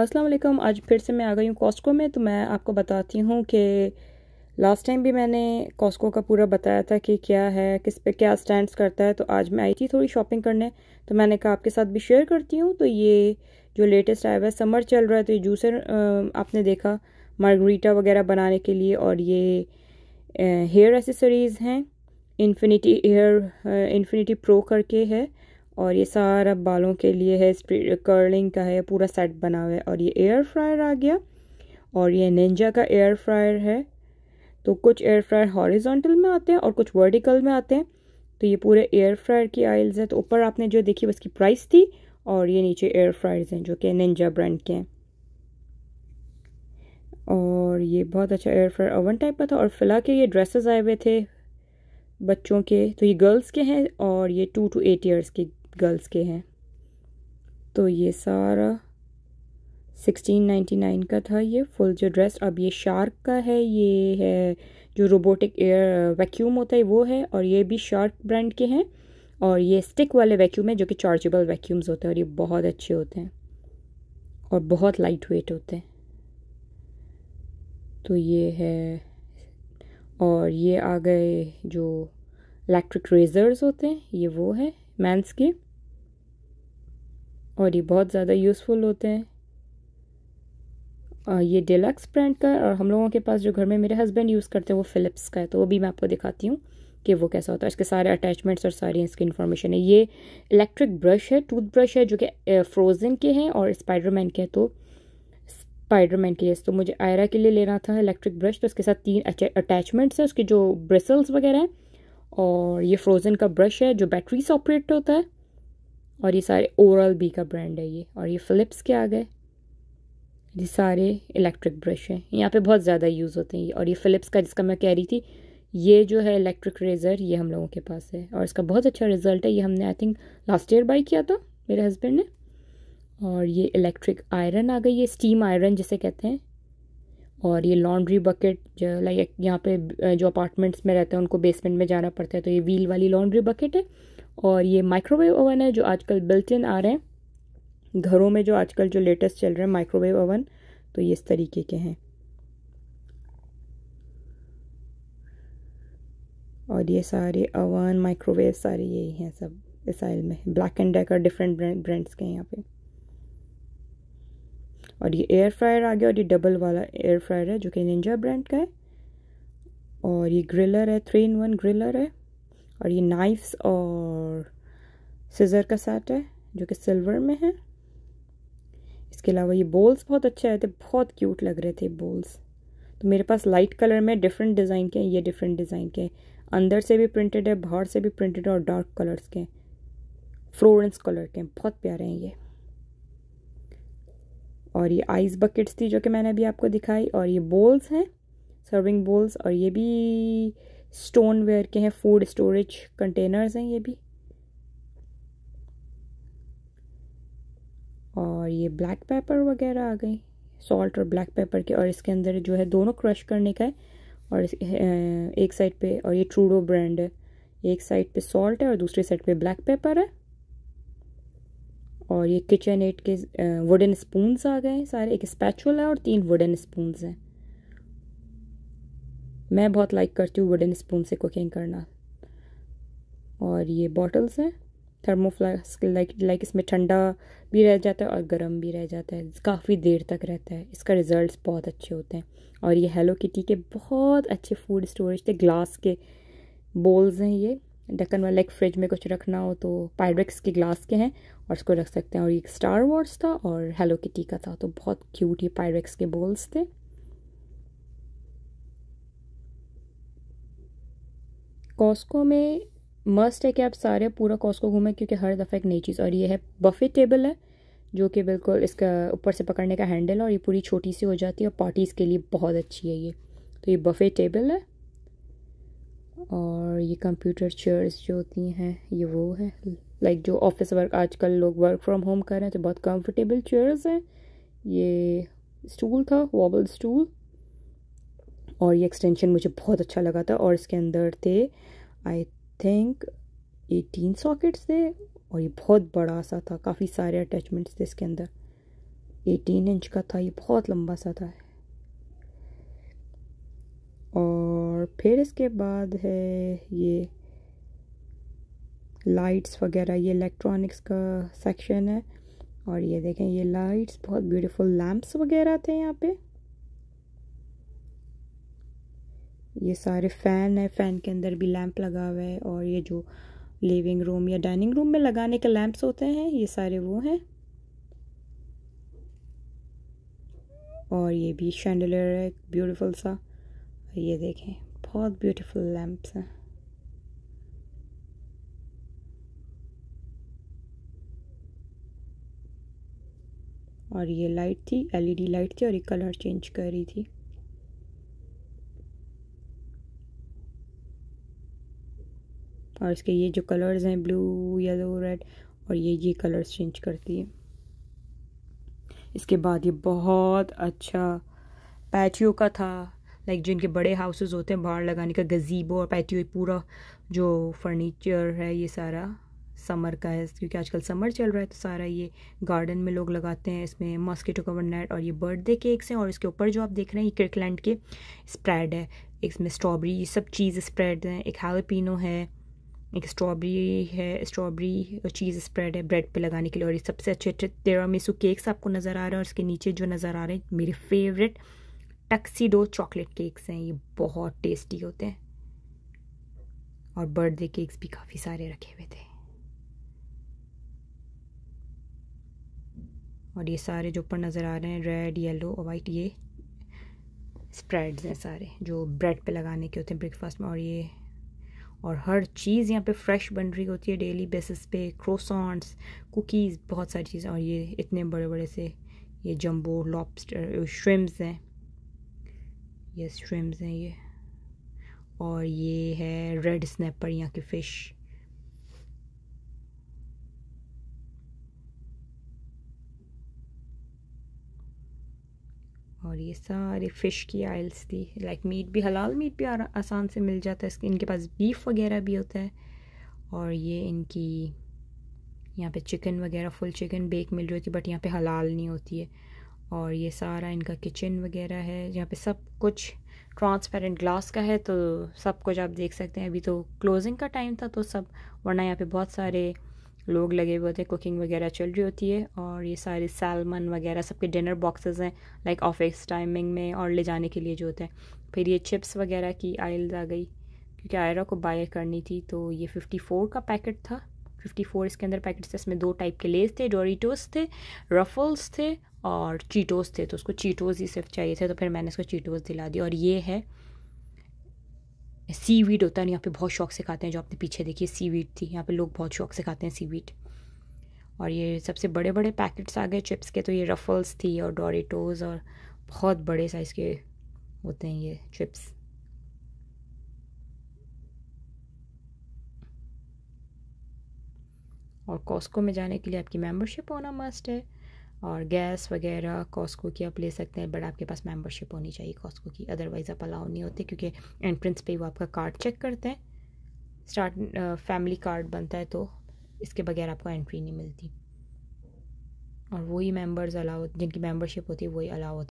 अस्सलाम वालेकुम आज फिर से मैं आ गई हूँ कॉस्को में तो मैं आपको बताती हूँ कि लास्ट टाइम भी मैंने कॉस्को का पूरा बताया था कि क्या है किस पे क्या स्टैंड्स करता है तो आज मैं आई थी थोड़ी शॉपिंग करने तो मैंने कहा आपके साथ भी शेयर करती हूँ तो ये जो लेटेस्ट आया हुआ है समर चल रहा है तो ये जूसर आपने देखा मार्गरीटा वगैरह बनाने के लिए और ये हेयर एसेसरीज़ हैं इन्फिनिटी हेयर इन्फिनिटी प्रो करके है और ये सारा बालों के लिए है कर्लिंग का है पूरा सेट बना हुआ है और ये एयर फ्रायर आ गया और ये निंजा का एयर फ्रायर है तो कुछ एयर फ्रायर हॉरिजॉन्टल में आते हैं और कुछ वर्टिकल में आते हैं तो ये पूरे एयर फ्रायर की आयल्स हैं तो ऊपर आपने जो देखी उसकी प्राइस थी और ये नीचे एयर फ्रायर्स हैं जो कि निंजा ब्रांड के हैं और ये बहुत अच्छा एयर फ्रायर ओवन टाइप का था और फिलहाल के ये ड्रेसेस आए हुए थे बच्चों के तो ये गर्ल्स के हैं और ये टू टू एट ईयर्स के गर्ल्स के हैं तो ये सारा सिक्सटीन नाइन्टी नाइन का था ये फुल जो ड्रेस अब ये शार्क का है ये है जो रोबोटिक एयर वैक्यूम होता है वो है और ये भी शार्क ब्रांड के हैं और ये स्टिक वाले वैक्यूम है जो कि चार्जेबल वैक्यूम्स होते हैं और ये बहुत अच्छे होते हैं और बहुत लाइट वेट होते हैं तो ये है और ये आ गए जो इलेक्ट्रिक रेजर्स होते हैं ये वो है मैंस के और ये बहुत ज़्यादा यूज़फुल होते हैं और ये डिलक्स ब्रांड का और हम लोगों के पास जो घर में मेरे हस्बैंड यूज़ करते हैं वो फ़िलिप्स का है तो वो भी मैं आपको दिखाती हूँ कि वो कैसा होता है इसके सारे अटैचमेंट्स और सारी इसकी इन्फॉर्मेशन है ये इलेक्ट्रिक ब्रश है टूथब्रश है जो कि फ्रोज़न के हैं और स्पाइडरमैन के हैं तो स्पाइडरमैन के तो मुझे आयरा के लिए लेना था इलेक्ट्रिक ब्रश तो इसके साथ तीन अटैचमेंट्स हैं उसके जो ब्रिसल्स वगैरह हैं और ये फ्रोज़न का ब्रश है जो बैटरी से ऑपरेट होता है और ये सारे ओरल बी का ब्रांड है ये और ये फ़िलिप्स के आ गए ये सारे इलेक्ट्रिक ब्रश हैं यहाँ पे बहुत ज़्यादा यूज़ होते हैं ये और ये फ़िलिप्स का जिसका मैं कह रही थी ये जो है इलेक्ट्रिक रेज़र ये हम लोगों के पास है और इसका बहुत अच्छा रिज़ल्ट है ये हमने I think last year buy किया था मेरे हस्बैंड ने और ये इलेक्ट्रिक आयरन आ गई ये स्टीम आयरन जिसे कहते हैं और ये लॉन्ड्री बकेट लाइक यहाँ पे जो अपार्टमेंट्स में रहते हैं उनको बेसमेंट में जाना पड़ता है तो ये व्हील वाली लॉन्ड्री बकेट है और ये माइक्रोवेव ओवन है जो आजकल बिल्ट इन आ रहे हैं घरों में जो आजकल जो लेटेस्ट चल रहे हैं माइक्रोवेव ओवन तो ये इस तरीके के हैं और ये सारे ओवन माइक्रोवेव सारे यही हैं सब इसाइल में Black and Decker different brands के हैं यहाँ पे और ये एयर फ्रायर आ गया और ये डबल वाला एयर फ्रायर है जो कि निंजा ब्रांड का है और ये ग्रिलर है थ्री इन वन ग्रिलर है और ये नाइफ्स और सीज़र का सेट है जो कि सिल्वर में है इसके अलावा ये बोल्स बहुत अच्छे आए थे बहुत क्यूट लग रहे थे बोल्स तो मेरे पास लाइट कलर में डिफरेंट डिज़ाइन के हैं ये डिफरेंट डिज़ाइन के अंदर से भी प्रिंटेड है बाहर से भी प्रिंटेड है और डार्क कलर्स के हैं फ्लोरेंस कलर के बहुत प्यारे हैं ये और ये आइस बकेट्स थी जो कि मैंने अभी आपको दिखाई और ये बोल्स हैं सर्विंग बोल्स और ये भी स्टोन वेयर के हैं फूड स्टोरेज कंटेनर्स हैं ये भी और ये ब्लैक पेपर वगैरह आ गई सॉल्ट और ब्लैक पेपर के और इसके अंदर जो है दोनों क्रश करने का है और एक साइड पे और ये ट्रूडो ब्रांड है एक साइड पे सॉल्ट है और दूसरी साइड पे ब्लैक पेपर है और ये किचन एट के वुडन स्पून्स आ गए सारे एक स्पैचुल है और तीन वुडन स्पून हैं मैं बहुत लाइक करती हूँ वुडन स्पून से कुकिंग करना और ये बॉटल्स हैं थर्मोफ्लास्क लाइक लाइक इसमें ठंडा भी रह जाता है और गर्म भी रह जाता है काफ़ी देर तक रहता है इसका रिज़ल्ट बहुत अच्छे होते हैं और ये हेलो किटी के बहुत अच्छे फूड स्टोरेज थे ग्लास के बोल्स हैं ये डकन वाला एक फ्रिज में कुछ रखना हो तो पायरेक्स के ग्लास के हैं और उसको रख सकते हैं और ये स्टार वॉर्स था और हेलो किटी का था तो बहुत क्यूट ये पायरेक्स के बोल्स थे कॉस्को में मस्ट है कि आप सारे पूरा कॉस्को घूमें क्योंकि हर दफ़ा एक नई चीज़ और ये है बफे टेबल है जो कि बिल्कुल इसका ऊपर से पकड़ने का हैंडल है और ये पूरी छोटी सी हो जाती है और पार्टीज़ के लिए बहुत अच्छी है ये तो ये बफे टेबल है और ये कंप्यूटर चेयर्स जो होती हैं ये वो है लाइक जो ऑफिस वर्क आजकल लोग वर्क फ्रॉम होम कर रहे हैं तो बहुत कंफर्टेबल चेयर्स हैं ये स्टूल था वॉबल स्टूल और ये एक्सटेंशन मुझे बहुत अच्छा लगा था और इसके अंदर थे आई थिंक एटीन सॉकेट्स थे और ये बहुत बड़ा सा था काफ़ी सारे अटैचमेंट्स थे इसके अंदर एटीन इंच का था ये बहुत लंबा सा था और और फिर इसके बाद है ये लाइट्स वगैरह ये इलेक्ट्रॉनिक्स का सेक्शन है और ये देखें ये लाइट्स बहुत ब्यूटीफुल लैंप्स वगैरह थे यहाँ पे ये सारे फ़ैन है फ़ैन के अंदर भी लैंप लगा हुआ है और ये जो लिविंग रूम या डाइनिंग रूम में लगाने के लैंप्स होते हैं ये सारे वो हैं और ये भी शैंडलर है ब्यूटीफुल सा ये देखें बहुत ब्यूटीफुल लैंप्स हैं और ये लाइट थी एलईडी लाइट थी और ये कलर चेंज कर रही थी और इसके ये जो कलर्स हैं ब्लू येलो रेड और ये ये कलर्स चेंज करती है इसके बाद ये बहुत अच्छा पैचियो का था लाइक जिनके बड़े हाउसेस होते हैं बाहर लगाने का गजीबो और पैटियो पूरा जो फर्नीचर है ये सारा समर का है क्योंकि आजकल समर चल रहा है तो सारा ये गार्डन में लोग लगाते हैं इसमें मॉस्किटो कवर नेट और ये बर्थडे केक्स हैं और इसके ऊपर जो आप देख रहे हैं ये क्रिकलैंड के स्प्रेड है इसमें स्ट्रॉबेरी ये सब चीज़ स्प्रेड हैं एक हेलोपिनो है एक स्ट्रॉबेरी है स्ट्रॉबेरी चीज़ स्प्रेड है ब्रेड पे लगाने के लिए और ये सबसे अच्छे अच्छे तेरा मिसू केक्स आपको नज़र आ रहे हैं और इसके नीचे जो नज़र आ रहे हैं मेरे फेवरेट टक्सीडो चॉकलेट केक्स हैं ये बहुत टेस्टी होते हैं और बर्थडे केक्स भी काफ़ी सारे रखे हुए थे और ये सारे जो ऊपर नज़र आ रहे हैं रेड येलो और वाइट ये स्प्रेड्स हैं सारे जो ब्रेड पे लगाने के होते हैं ब्रेकफास्ट में और ये और हर चीज़ यहाँ पे फ्रेश बन रही होती है डेली बेसिस पे क्रोसॉन्ट्स कुकीज़ बहुत सारी चीज़ें और ये इतने बड़े बड़े से ये जम्बो लॉबस्टर श्रिम्स हैं ये स्ट्रिम्स हैं ये और ये है रेड स्नैपर यहाँ की फ़िश और ये सारे फ़िश की आइल्स थी लाइक मीट भी हलाल मीट भी आसान से मिल जाता है इनके पास बीफ वगैरह भी होता है और ये इनकी यहाँ पे चिकन वगैरह फुल चिकन बेक मिल रही होती है बट यहाँ पे हलाल नहीं होती है और ये सारा इनका किचन वगैरह है यहाँ पे सब कुछ ट्रांसपेरेंट ग्लास का है तो सब कुछ आप देख सकते हैं अभी तो क्लोजिंग का टाइम था तो सब वरना यहाँ पे बहुत सारे लोग लगे हुए थे कुकिंग वगैरह चल रही होती है और ये सारे सैलमन वगैरह सबके डिनर बॉक्सेस हैं लाइक ऑफिस टाइमिंग में और ले जाने के लिए जो होते हैं फिर ये चिप्स वगैरह की आयल आ गई क्योंकि आयरा को बाय करनी थी तो ये फिफ्टी फोर का पैकेट था फिफ्टी फोर इसके अंदर पैकेट्स थे इसमें दो टाइप के लेस थे डोरीटोस थे रफल्स थे और चीटोज़ थे तो उसको चीटोज़ ही सिर्फ चाहिए थे तो फिर मैंने उसको चीटोज़ दिला दिए और ये है सी वीड होता है यहाँ पे बहुत शौक से खाते हैं जो आपने पीछे देखिए सी वीड थी यहाँ पे लोग बहुत शौक से खाते हैं सी वीड और ये सबसे बड़े बड़े पैकेट्स आ गए चिप्स के तो ये रफल्स थी और डोरेटोज और बहुत बड़े साइज़ के होते हैं ये चिप्स और कॉस्को में जाने के लिए आपकी मेंबरशिप होना मस्ट है और गैस वगैरह कॉस्को की आप ले सकते हैं बट आपके पास मेंबरशिप होनी चाहिए कॉस्को की अदरवाइज़ आप अलाउ नहीं होते क्योंकि एंट्रेंस पे वो आपका कार्ड चेक करते हैं स्टार्ट फैमिली कार्ड बनता है तो इसके बगैर आपको एंट्री नहीं मिलती और वही मेंबर्स अलाउ जिनकी मेंबरशिप होती है वही अलाउ होती